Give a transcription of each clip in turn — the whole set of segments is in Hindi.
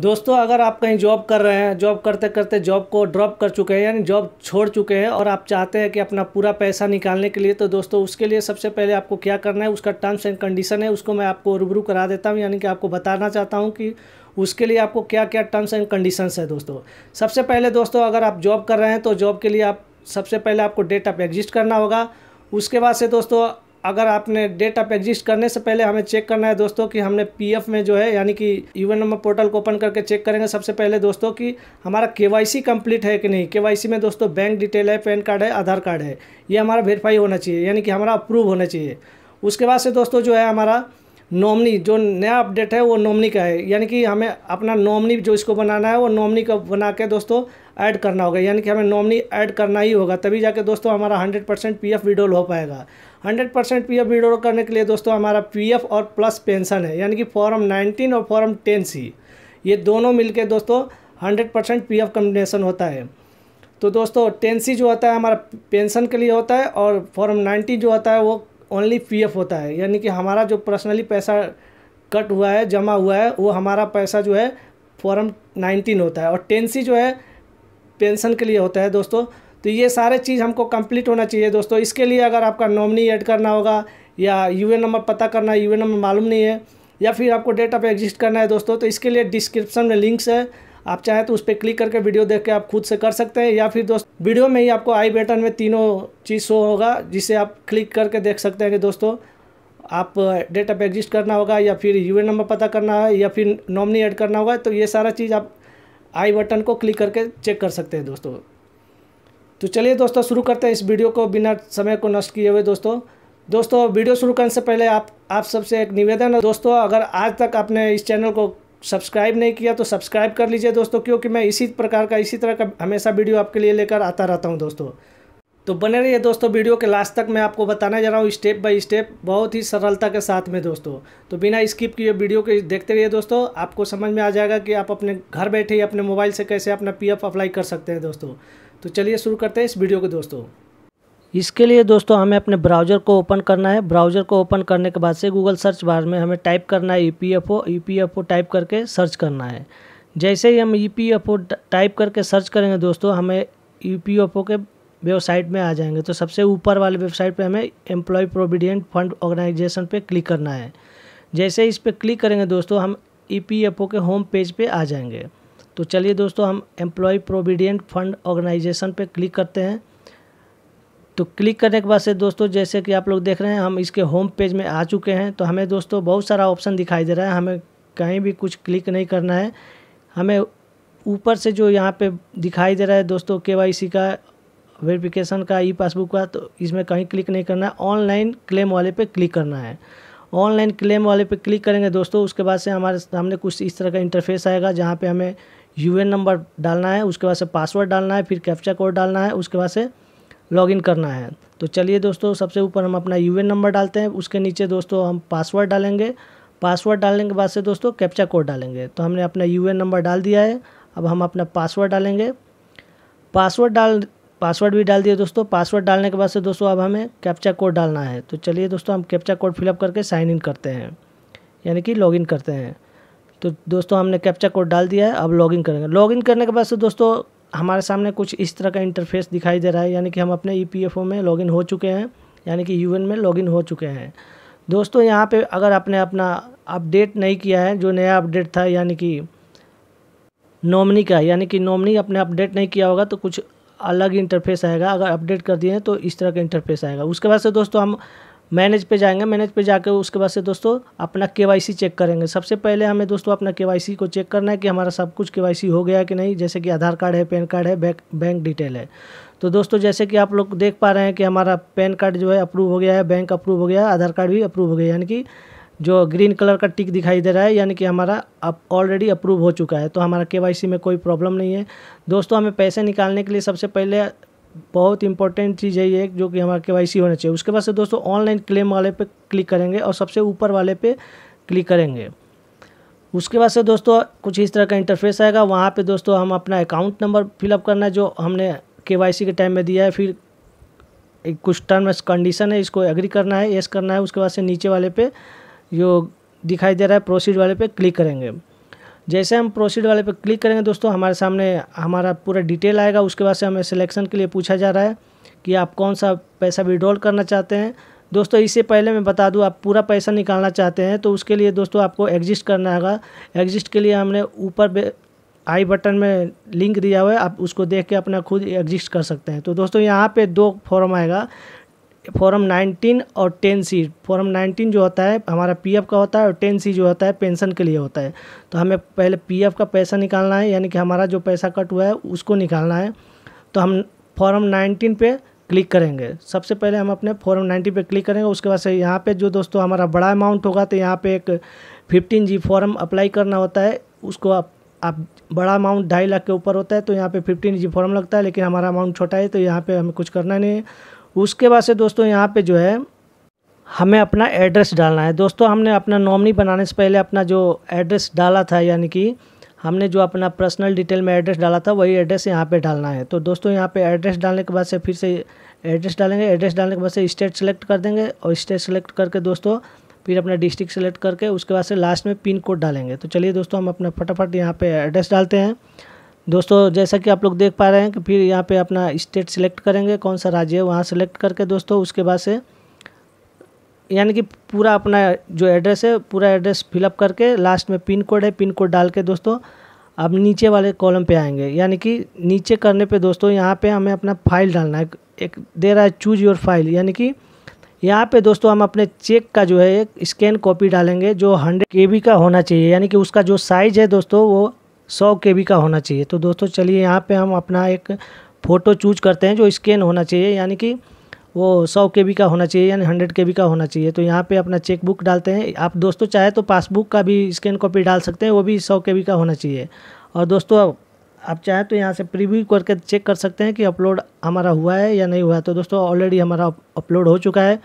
दोस्तों अगर आप कहीं जॉब कर रहे हैं जॉब करते करते जॉब को ड्रॉप कर चुके हैं यानी जॉब छोड़ चुके हैं और आप चाहते हैं कि अपना पूरा पैसा निकालने के लिए तो दोस्तों उसके लिए सबसे पहले आपको क्या करना है उसका टर्म्स एंड कंडीशन है उसको मैं आपको रूबरू करा देता हूँ यानी कि आपको बताना चाहता हूँ कि उसके लिए आपको क्या क्या टर्म्स एंड कंडीशंस है दोस्तों सबसे पहले दोस्तों अगर आप जॉब कर रहे हैं तो जॉब के लिए आप सबसे पहले आपको डेट ऑफ एग्जिस्ट करना होगा उसके बाद से दोस्तों अगर आपने डेट आप एग्जिस्ट करने से पहले हमें चेक करना है दोस्तों कि हमने पीएफ में जो है यानी कि यू नंबर पोर्टल को ओपन करके चेक करेंगे सबसे पहले दोस्तों कि हमारा केवाईसी कंप्लीट है कि नहीं केवाईसी में दोस्तों बैंक डिटेल है पैन कार्ड है आधार कार्ड है ये हमारा वेरीफाई होना चाहिए यानी कि हमारा अप्रूव होना चाहिए उसके बाद से दोस्तों जो है हमारा नॉमनी जो नया अपडेट है वो नॉमनी का है यानी कि हमें अपना नॉमनी जो इसको बनाना है वो नॉमनी का बना के दोस्तों ऐड करना होगा यानी कि हमें नॉमनी ऐड करना ही होगा तभी जाके दोस्तों हमारा 100 परसेंट पी एफ विड्रोल हो पाएगा हंड्रेड परसेंट पी विड्रॉ करने के लिए दोस्तों हमारा पी और प्लस पेंशन है यानी कि फॉर्म नाइनटीन और फॉर्म टेन सी ये दोनों मिलके दोस्तों हंड्रेड परसेंट पी कम्बिनेशन होता है तो दोस्तों टेन सी जो होता है हमारा पेंशन के लिए होता है और फॉर्म नाइन्टी जो होता है वो ओनली पी होता है यानी कि हमारा जो पर्सनली पैसा कट हुआ है जमा हुआ है वो हमारा पैसा जो है फॉर्म नाइनटीन होता है और टेन सी जो है पेंशन के लिए होता है दोस्तों तो ये सारे चीज़ हमको कंप्लीट होना चाहिए दोस्तों इसके लिए अगर आपका नॉमनी ऐड करना होगा या यू नंबर पता करना है यू नंबर मालूम नहीं है या फिर आपको डेट ऑफ एग्जिस्ट करना है दोस्तों तो इसके लिए डिस्क्रिप्शन में लिंक्स है आप चाहें तो उस पर क्लिक करके वीडियो देख के आप खुद से कर सकते हैं या फिर दोस्त वीडियो में ही आपको आई बटन में तीनों चीज़ शो होगा जिसे आप क्लिक करके देख सकते हैं कि दोस्तों आप डेट ऑफ एग्जिस्ट करना होगा या फिर यू नंबर पता करना है या फिर नॉमनी ऐड करना होगा तो ये सारा चीज़ आप आई बटन को क्लिक करके चेक कर सकते हैं दोस्तों तो चलिए दोस्तों शुरू करते हैं इस वीडियो को बिना समय को नष्ट किए हुए दोस्तों दोस्तों वीडियो शुरू करने से पहले आप आप सबसे एक निवेदन है दोस्तों अगर आज तक आपने इस चैनल को सब्सक्राइब नहीं किया तो सब्सक्राइब कर लीजिए दोस्तों क्योंकि मैं इसी प्रकार का इसी तरह का हमेशा वीडियो आपके लिए लेकर आता रहता हूँ दोस्तों तो बने रहिए दोस्तों वीडियो के लास्ट तक मैं आपको बताना जा रहा हूँ स्टेप बाय स्टेप बहुत ही सरलता के साथ में दोस्तों तो बिना स्किप किए वीडियो के देखते रहिए दोस्तों आपको समझ में आ जाएगा कि आप अपने घर बैठे ही अपने मोबाइल से कैसे अपना पीएफ अप्लाई कर सकते हैं दोस्तों तो चलिए शुरू करते हैं इस वीडियो को दोस्तों इसके लिए दोस्तों हमें अपने ब्राउज़र को ओपन करना है ब्राउज़र को ओपन करने के बाद से गूगल सर्च बार में हमें टाइप करना है E P F O E P F O type करके सर्च करना है जैसे ही हम E P F O type करके सर्च करेंगे दोस्तों हमें ई पी एफ ओ के वेबसाइट में आ जाएंगे तो सबसे ऊपर वाले वेबसाइट पे हमें एम्प्लॉय प्रोविडेंट फंड ऑर्गेनाइजेशन पे क्लिक करना है जैसे इस पर क्लिक करेंगे दोस्तों हम ई पी एफ ओ के होम पेज पे आ जाएंगे तो चलिए दोस्तों हम एम्प्लॉय प्रोविडेंट फंड ऑर्गेनाइजेशन पे क्लिक करते हैं तो क्लिक करने के बाद से दोस्तों जैसे कि आप लोग देख रहे हैं हम इसके होम पेज में आ चुके हैं तो हमें दोस्तों बहुत सारा ऑप्शन दिखाई दे रहा है हमें कहीं भी कुछ क्लिक नहीं करना है हमें ऊपर से जो यहाँ पे दिखाई दे रहा है दोस्तों के का वेरिफिकेशन का ई पासबुक का तो इसमें कहीं क्लिक नहीं करना है ऑनलाइन क्लेम वाले पे क्लिक करना है ऑनलाइन क्लेम वाले पे क्लिक करेंगे दोस्तों उसके बाद से हमारे सामने कुछ इस तरह का इंटरफेस आएगा जहाँ पे हमें यू नंबर डालना है उसके बाद से पासवर्ड डालना है फिर कैप्चा कोड डालना है उसके बाद से लॉगिन करना है तो चलिए दोस्तों सबसे ऊपर हम अपना यू नंबर डालते हैं उसके नीचे दोस्तों हम पासवर्ड डालेंगे पासवर्ड डालने के बाद से दोस्तों कैप्चा कोड डालेंगे तो हमने अपना यू नंबर डाल दिया है अब हम अपना पासवर्ड डालेंगे पासवर्ड डाल पासवर्ड भी डाल दिए दोस्तों पासवर्ड डालने के बाद से दोस्तों अब हमें कैप्चा कोड डालना है तो चलिए दोस्तों हम कैप्चा कोड फिलअप करके साइन इन करते हैं यानी कि लॉगिन करते हैं तो दोस्तों हमने कैप्चा कोड डाल दिया है अब लॉगिन करेंगे लॉगिन करने के बाद से दोस्तों हमारे सामने कुछ इस तरह का इंटरफेस दिखाई दे रहा है यानी कि हम अपने ई e में लॉगिन हो चुके हैं यानी कि यू में लॉगिन हो चुके हैं दोस्तों यहाँ पे अगर आपने अपना अपडेट नहीं किया है जो नया अपडेट था यानी कि नॉमनी का यानी कि नॉमनी अपने अपडेट नहीं किया होगा तो कुछ अलग इंटरफेस आएगा अगर अपडेट कर दिए हैं तो इस तरह का इंटरफेस आएगा उसके बाद से दोस्तों हम मैनेज पे जाएंगे मैनेज पे जाकर उसके बाद से दोस्तों अपना केवाईसी चेक करेंगे सबसे पहले हमें दोस्तों अपना केवाईसी को चेक करना है कि हमारा सब कुछ केवाईसी हो गया कि नहीं जैसे कि आधार कार्ड है पैन कार्ड है बैंक बैंक डिटेल है तो दोस्तों जैसे कि आप लोग देख पा रहे हैं कि हमारा पैन कार्ड जो है अप्रूव हो गया है बैंक अप्रूव हो गया है आधार कार्ड भी अप्रूव हो गया यानी कि जो ग्रीन कलर का टिक दिखाई दे रहा है यानी कि हमारा अब ऑलरेडी अप्रूव हो चुका है तो हमारा केवाईसी में कोई प्रॉब्लम नहीं है दोस्तों हमें पैसे निकालने के लिए सबसे पहले बहुत इंपॉर्टेंट चीज़ है ये जो कि हमारा के वाई सी होना चाहिए उसके बाद से दोस्तों ऑनलाइन क्लेम वाले पे क्लिक करेंगे और सबसे ऊपर वाले पे क्लिक करेंगे उसके बाद से दोस्तों कुछ इस तरह का इंटरफेस आएगा वहाँ पे दोस्तों हम अपना अकाउंट नंबर फिलअप करना है जो हमने के वाई सी के टाइम में दिया है फिर एक कुछ टर्म कंडीशन है इसको एग्री करना है येस करना है उसके बाद से नीचे वाले पे जो दिखाई दे रहा है प्रोसीड वाले पे क्लिक करेंगे जैसे हम प्रोसीड वाले पर क्लिक करेंगे दोस्तों हमारे सामने हमारा पूरा डिटेल आएगा उसके बाद से हमें सिलेक्शन के लिए पूछा जा रहा है कि आप कौन सा पैसा विड्रॉल करना चाहते हैं दोस्तों इससे पहले मैं बता दूं आप पूरा पैसा निकालना चाहते हैं तो उसके लिए दोस्तों आपको एग्जिस्ट करना होगा एग्जिस्ट के लिए हमने ऊपर आई बटन में लिंक दिया हुआ है आप उसको देख के अपना खुद एग्जिस्ट कर सकते हैं तो दोस्तों यहाँ पे दो फॉर्म आएगा फॉर्म नाइनटीन और टेन सी फॉर्म नाइनटीन जो होता है हमारा पीएफ का होता है और टेन सी जो होता है पेंशन के लिए होता है तो हमें पहले पीएफ का पैसा निकालना है यानी कि हमारा जो पैसा कट हुआ है उसको निकालना है तो हम फॉर्म नाइनटीन पे क्लिक करेंगे सबसे पहले हम अपने फॉर्म नाइन्टी पे क्लिक करेंगे उसके बाद से यहाँ पर जो दोस्तों हमारा बड़ा अमाउंट होगा तो यहाँ पर एक फिफ्टीन जी फॉर्म अप्लाई करना होता है उसको आप आप बड़ा अमाउंट ढाई लाख के ऊपर होता है तो यहाँ पे फिफ्टीन जी फॉर्म लगता है लेकिन हमारा अमाउंट छोटा है तो यहाँ पे हमें कुछ करना नहीं है उसके बाद से दोस्तों यहाँ पे जो है हमें अपना एड्रेस डालना है दोस्तों हमने अपना नॉमनी बनाने से पहले अपना जो एड्रेस डाला था यानी कि हमने जो अपना पर्सनल डिटेल में एड्रेस डाला था वही एड्रेस यहाँ पे डालना है तो दोस्तों यहाँ पे एड्रेस डालने के बाद से फिर से एड्रेस डालेंगे एड्रेस डालने के बाद से स्टेट सेलेक्ट कर देंगे और स्टेट सेलेक्ट करके दोस्तों फिर अपना डिस्ट्रिक्ट सेलेक्ट करके उसके बाद से लास्ट में पिन कोड डालेंगे तो चलिए दोस्तों हम अपना फटाफट यहाँ पर एड्रेस डालते हैं दोस्तों जैसा कि आप लोग देख पा रहे हैं कि फिर यहाँ पे अपना स्टेट सिलेक्ट करेंगे कौन सा राज्य है वहाँ सेलेक्ट करके दोस्तों उसके बाद से यानी कि पूरा अपना जो एड्रेस है पूरा एड्रेस फिलअप करके लास्ट में पिन कोड है पिन कोड डाल के दोस्तों अब नीचे वाले कॉलम पे आएंगे यानी कि नीचे करने पे दोस्तों यहाँ पे हमें अपना फाइल डालना है एक दे रहा है चूज योर फाइल यानी कि यहाँ पे दोस्तों हम अपने चेक का जो है एक स्कैन कॉपी डालेंगे जो हंड्रेड के का होना चाहिए यानी कि उसका जो साइज़ है दोस्तों वो सौ के का होना चाहिए तो दोस्तों चलिए यहाँ पे हम अपना एक फ़ोटो चूज करते हैं जो स्कैन होना चाहिए यानी कि वो सौ के का होना चाहिए यानी हंड्रेड के का होना चाहिए तो यहाँ पे अपना चेकबुक डालते हैं आप दोस्तों चाहे तो पासबुक का भी स्कैन कॉपी डाल सकते हैं वो भी सौ के का होना चाहिए और दोस्तों आप चाहें तो यहाँ से प्रीव्यू करके चेक कर सकते हैं कि अपलोड हमारा हुआ है या नहीं हुआ है तो दोस्तों ऑलरेडी हमारा अपलोड हो चुका है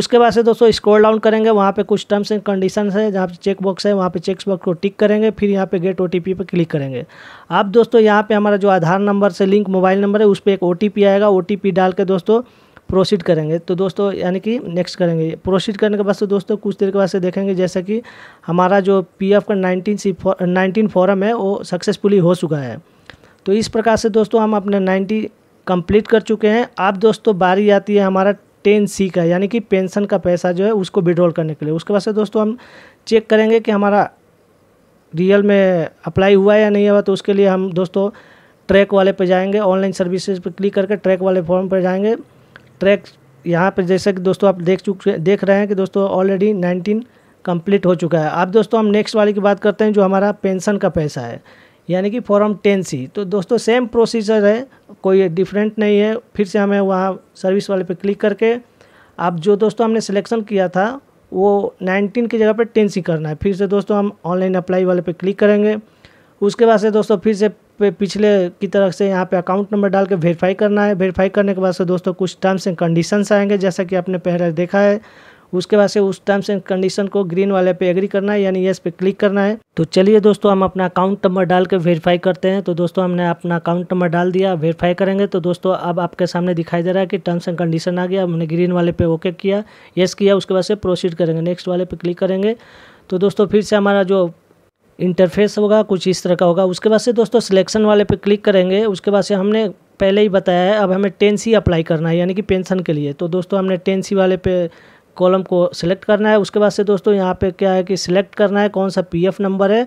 उसके बाद से दोस्तों स्क्रॉल डाउन करेंगे वहाँ पे कुछ टर्म्स एंड कंडीशन है जहाँ पे चेक बॉक्स है वहाँ पे चेक बॉक्स को टिक करेंगे फिर यहाँ पे गेट ओ पे क्लिक करेंगे आप दोस्तों यहाँ पे हमारा जो आधार नंबर से लिंक मोबाइल नंबर है उस पर एक ओ आएगा ओ डाल के दोस्तों प्रोसीड करेंगे तो दोस्तों यानी कि नेक्स्ट करेंगे प्रोसीड करने के बाद से दोस्तों कुछ देर के बाद से देखेंगे जैसे कि हमारा जो एफ का नाइनटीन सी नाइनटीन फॉर्म है वो सक्सेसफुली हो चुका है तो इस प्रकार से दोस्तों हम अपने नाइन्टी कंप्लीट कर चुके हैं अब दोस्तों बारी आती है हमारा टेन सी का यानी कि पेंशन का पैसा जो है उसको विड्रॉल करने के लिए उसके बाद से दोस्तों हम चेक करेंगे कि हमारा रियल में अप्लाई हुआ या नहीं हुआ तो उसके लिए हम दोस्तों ट्रैक वाले पे जाएंगे ऑनलाइन सर्विसेज पर क्लिक करके ट्रैक वाले फॉर्म पर जाएंगे ट्रैक यहाँ पर जैसे कि दोस्तों आप देख चुके देख रहे हैं कि दोस्तों ऑलरेडी नाइनटीन कंप्लीट हो चुका है अब दोस्तों हम नेक्स्ट वाले की बात करते हैं जो हमारा पेंशन का पैसा है यानी कि फॉर्म टेन सी तो दोस्तों सेम प्रोसीजर है कोई डिफरेंट नहीं है फिर से हमें वहाँ सर्विस वाले पे क्लिक करके आप जो दोस्तों हमने सिलेक्शन किया था वो 19 की जगह पे टेन सी करना है फिर से दोस्तों हम ऑनलाइन अप्लाई वाले पे क्लिक करेंगे उसके बाद से दोस्तों फिर से पिछले की तरफ से यहाँ पे अकाउंट नंबर डाल के वेरीफाई करना है वेरीफाई करने के बाद से दोस्तों कुछ टर्म्स एंड कंडीशंस आएंगे जैसा कि आपने पहले देखा है उसके बाद से उस टर्म्स एंड कंडीशन को ग्रीन वाले पे एग्री करना है यानी यस पे क्लिक करना है तो चलिए दोस्तों हम अपना अकाउंट नंबर डाल के वेरीफाई करते हैं तो दोस्तों हमने अपना अकाउंट नंबर डाल दिया वेरीफाई करेंगे तो दोस्तों अब आपके सामने दिखाई दे रहा है कि टर्म्स एंड कंडीशन आ गया हमने ग्रीन वाले पे ओके किया येस किया उसके बाद से प्रोसीड करेंगे नेक्स्ट वाले पे क्लिक करेंगे तो दोस्तों फिर से हमारा जो इंटरफेस होगा कुछ इस तरह का होगा उसके बाद से दोस्तों सिलेक्शन वाले पे क्लिक करेंगे उसके बाद से हमने पहले ही बताया है अब हमें टेन सी अप्लाई करना है यानी कि पेंशन के लिए तो दोस्तों हमने टेन सी वाले पे कॉलम को सिलेक्ट करना है उसके बाद से दोस्तों यहाँ पे क्या है कि सिलेक्ट करना है कौन सा पीएफ नंबर है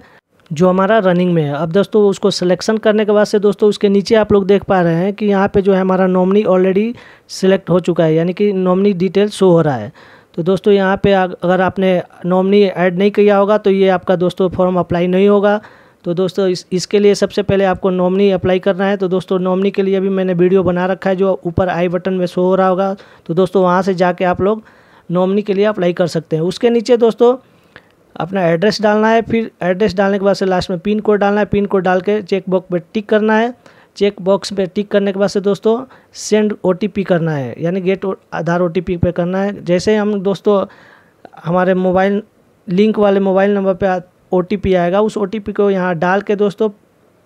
जो हमारा रनिंग में है अब दोस्तों उसको सिलेक्शन करने के बाद से दोस्तों उसके नीचे आप लोग देख पा रहे हैं कि यहाँ पे जो है हमारा नॉमनी ऑलरेडी सिलेक्ट हो चुका है यानी कि नॉमनी डिटेल शो हो रहा है तो दोस्तों यहाँ पे अगर आपने नॉमनी ऐड नहीं किया होगा तो ये आपका दोस्तों फॉर्म अप्लाई नहीं होगा तो दोस्तों इस इसके लिए सबसे पहले आपको नॉमनी अप्लाई करना है तो दोस्तों नॉमनी के लिए भी मैंने वीडियो बना रखा है जो ऊपर आई बटन में शो हो रहा होगा तो दोस्तों वहाँ से जाके आप लोग नॉमनी के लिए अप्लाई कर सकते हैं उसके नीचे दोस्तों अपना एड्रेस डालना है फिर एड्रेस डालने के बाद से लास्ट में पिन कोड डालना है पिन कोड डाल के चेक बॉक्स पर टिक करना है चेक बॉक्स पर टिक करने के बाद से दोस्तों सेंड ओ करना है यानी गेट आधार ओ पे करना है जैसे हम दोस्तों हमारे मोबाइल लिंक वाले मोबाइल नंबर पे ओ आएगा उस ओ को यहाँ डाल के दोस्तों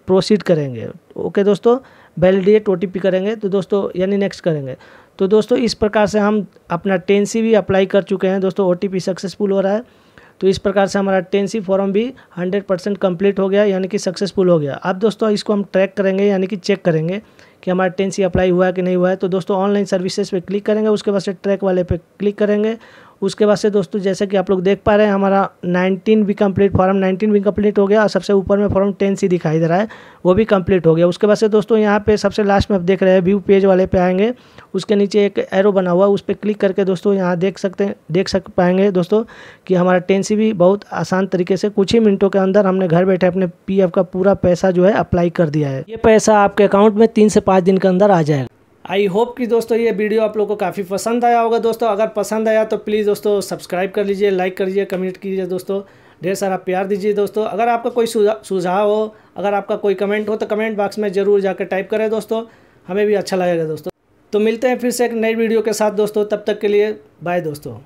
प्रोसीड करेंगे ओके दोस्तों वैलिडेट ओ करेंगे तो दोस्तों यानी नेक्स्ट करेंगे तो दोस्तों इस प्रकार से हम अपना टेन सी भी अप्लाई कर चुके हैं दोस्तों ओ सक्सेसफुल हो रहा है तो इस प्रकार से हमारा टेन सी फॉर्म भी 100 परसेंट कम्प्लीट हो गया यानी कि सक्सेसफुल हो गया अब दोस्तों इसको हम ट्रैक करेंगे यानी कि चेक करेंगे कि हमारा टेन सी अप्लाई हुआ है कि नहीं हुआ है तो दोस्तों ऑनलाइन सर्विसेज पर क्लिक करेंगे उसके बाद से ट्रैक वाले पे क्लिक करेंगे उसके बाद से दोस्तों जैसे कि आप लोग देख पा रहे हैं हमारा 19 भी कंप्लीट फॉर्म 19 भी कंप्लीट हो गया और सबसे ऊपर में फॉर्म 10 सी दिखाई दे रहा है वो भी कंप्लीट हो गया उसके बाद से दोस्तों यहाँ पे सबसे लास्ट में आप देख रहे हैं व्यू पेज वाले पे आएंगे उसके नीचे एक एरो बना हुआ है उस पर क्लिक करके दोस्तों यहाँ देख सकते हैं देख सक पाएंगे दोस्तों कि हमारा टेन सी भी बहुत आसान तरीके से कुछ ही मिनटों के अंदर हमने घर बैठे अपने पी का पूरा पैसा जो है अप्लाई कर दिया है ये पैसा आपके अकाउंट में तीन से पाँच दिन के अंदर आ जाएगा आई होप कि दोस्तों ये वीडियो आप लोग को काफ़ी पसंद आया होगा दोस्तों अगर पसंद आया तो प्लीज़ दोस्तों सब्सक्राइब कर लीजिए लाइक कर लीजिए कमेंट कीजिए दोस्तों ढेर सारा प्यार दीजिए दोस्तों अगर आपका कोई सुझाव हो अगर आपका कोई कमेंट हो तो कमेंट बॉक्स में ज़रूर जाकर टाइप करें दोस्तों हमें भी अच्छा लगेगा दोस्तों तो मिलते हैं फिर से एक नई वीडियो के साथ दोस्तों तब तक के लिए बाय दोस्तों